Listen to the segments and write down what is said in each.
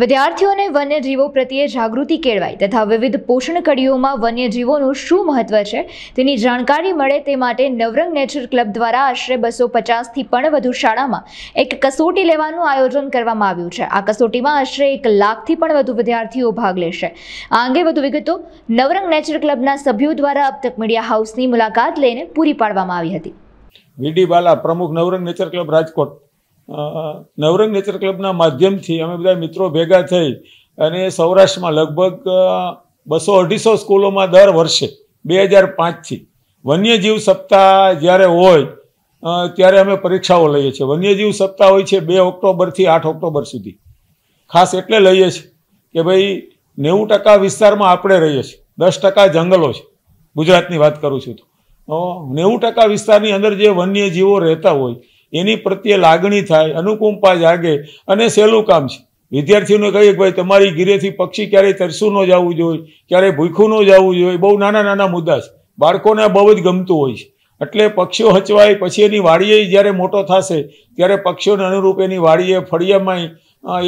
વિદ્યાર્થીઓને વન્યજીવો પ્રત્યે જાગૃતિ કેળવાય તથા વિવિધ પોષણ કડીઓમાં વન્યજીવોનું શું મહત્વ છે તેની જાણકારી મળે તે માટે નવરંગ નેચર ક્લબ દ્વારા આશરે બસો પચાસથી પણ વધુ શાળામાં એક કસોટી લેવાનું આયોજન કરવામાં આવ્યું છે આ કસોટીમાં આશરે એક લાખથી પણ વધુ વિદ્યાર્થીઓ ભાગ લેશે આ અંગે વધુ વિગતો નવરંગ નેચર ક્લબના સભ્યો દ્વારા અબતક મીડિયા હાઉસની મુલાકાત લઈને પૂરી પાડવામાં આવી હતી વીડી બાલા પ્રમુખ Navrang nature club Rajkot Navrang nature ક્લબના માધ્યમથી અમે બધા મિત્રો ભેગા થઈ અને સૌરાષ્ટ્રમાં લગભગ બસો અઢીસો સ્કૂલોમાં દર વર્ષે બે હજાર પાંચથી વન્યજીવ સપ્તાહ જ્યારે હોય ત્યારે અમે પરીક્ષાઓ લઈએ છીએ વન્યજીવ સપ્તાહ હોય છે બે ઓક્ટોબરથી આઠ ઓક્ટોબર સુધી ખાસ એટલે લઈએ છીએ કે ભાઈ નેવું ટકા વિસ્તારમાં આપણે રહીએ છીએ દસ ટકા જંગલો છે ગુજરાતની વાત કરું છું તો નેવું ટકા વિસ્તારની અંદર જે વન્યજીવો રહેતા હોય એની પ્રત્યે લાગણી થાય અનુકંપા જાગે અને સહેલું કામ છે વિદ્યાર્થીઓને કહીએ કે ભાઈ તમારી ગીરેથી પક્ષી ક્યારેય તરસું ન જવું જોઈએ ક્યારેય ભૂખું ન જવું જોઈએ બહુ નાના નાના મુદ્દા છે બાળકોને બહુ જ ગમતું હોય છે એટલે પક્ષીઓ હચવાય પછી એની વાડીએ જ્યારે મોટો થશે ત્યારે પક્ષીઓને અનુરૂપ એની વાડીએ ફળિયામાં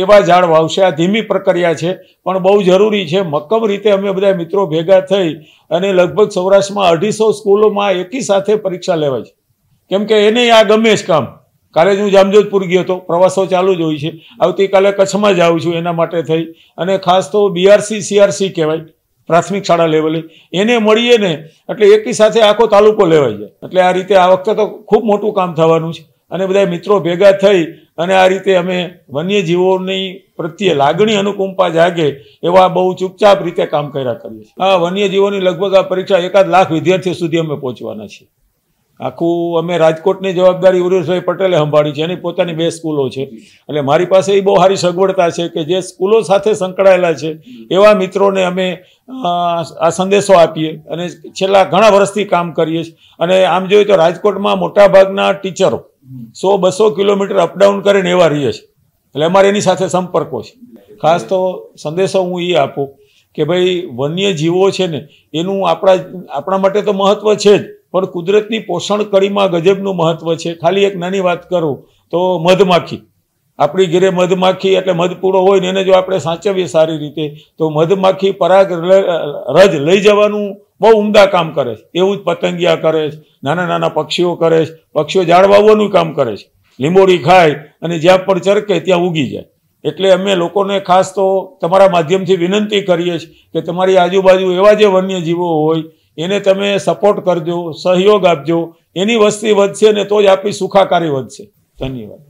એવા ઝાડ વાવશે આ ધીમી પ્રક્રિયા છે પણ બહુ જરૂરી છે મક્કમ રીતે અમે બધા મિત્રો ભેગા થઈ અને લગભગ સૌરાષ્ટ્રમાં અઢીસો સ્કૂલોમાં એકી સાથે પરીક્ષા લેવાય છે કેમ કે એને આ ગમે જ કામ કાલે જ હું જામજોધપુર ગયો હતો પ્રવાસો ચાલુ જ હોય છે આવતીકાલે કચ્છમાં જ આવું છું એના માટે થઈ અને ખાસ તો બીઆરસી સીઆરસી કહેવાય પ્રાથમિક શાળા લેવલે એને મળીએ ને એટલે એકી સાથે આખો તાલુકો લેવાઈ જાય એટલે આ રીતે આ વખતે તો ખૂબ મોટું કામ થવાનું છે અને બધા મિત્રો ભેગા થઈ અને આ રીતે અમે વન્યજીવોની પ્રત્યે લાગણી અનુકંપા જાગે એવા બહુ ચૂપચાપ રીતે કામ કર્યા કરીએ છીએ આ વન્યજીવોની લગભગ આ પરીક્ષા એકાદ લાખ વિદ્યાર્થીઓ સુધી અમે પહોંચવાના છીએ આખું અમે રાજકોટની જવાબદારી ઉરુષભાઈ પટેલે સંભાળી છે એની પોતાની બે સ્કૂલો છે એટલે મારી પાસે એ બહુ સારી સગવડતા છે કે જે સ્કૂલો સાથે સંકળાયેલા છે એવા મિત્રોને અમે આ સંદેશો આપીએ અને છેલ્લા ઘણા વર્ષથી કામ કરીએ છીએ અને આમ જોઈએ તો રાજકોટમાં મોટાભાગના ટીચરો સો બસો કિલોમીટર અપડાઉન કરીને એવા રહીએ છે એટલે અમારે એની સાથે સંપર્કો છે ખાસ તો સંદેશો હું એ આપું કે ભાઈ વન્ય જીવો છે ને એનું આપણા આપણા માટે તો મહત્ત્વ છે જ પણ કુદરતની પોષણ કડીમાં ગજબનું મહત્વ છે ખાલી એક નાની વાત કરું તો મધમાખી આપણી ઘેરે મધમાખી એટલે મધપૂડો હોય ને એને જો આપણે સાચવીએ સારી રીતે તો મધમાખી પરાગ રજ લઈ જવાનું બહુ ઉમદા કામ કરે છે એવું જ પતંગિયા કરે છે નાના નાના પક્ષીઓ કરે છે પક્ષીઓ ઝાડ વાવવાનું કામ કરે છે લીંબોડી ખાય અને જ્યાં પણ ચરકે ત્યાં ઉગી જાય એટલે અમે લોકોને ખાસ તો તમારા માધ્યમથી વિનંતી કરીએ છીએ કે તમારી આજુબાજુ એવા જે વન્યજીવો હોય એને તમે સપોર્ટ કરજો સહયોગ આપજો એની વસ્તી વધશે ને તો જ આપણી સુખાકારી વધશે ધન્યવાદ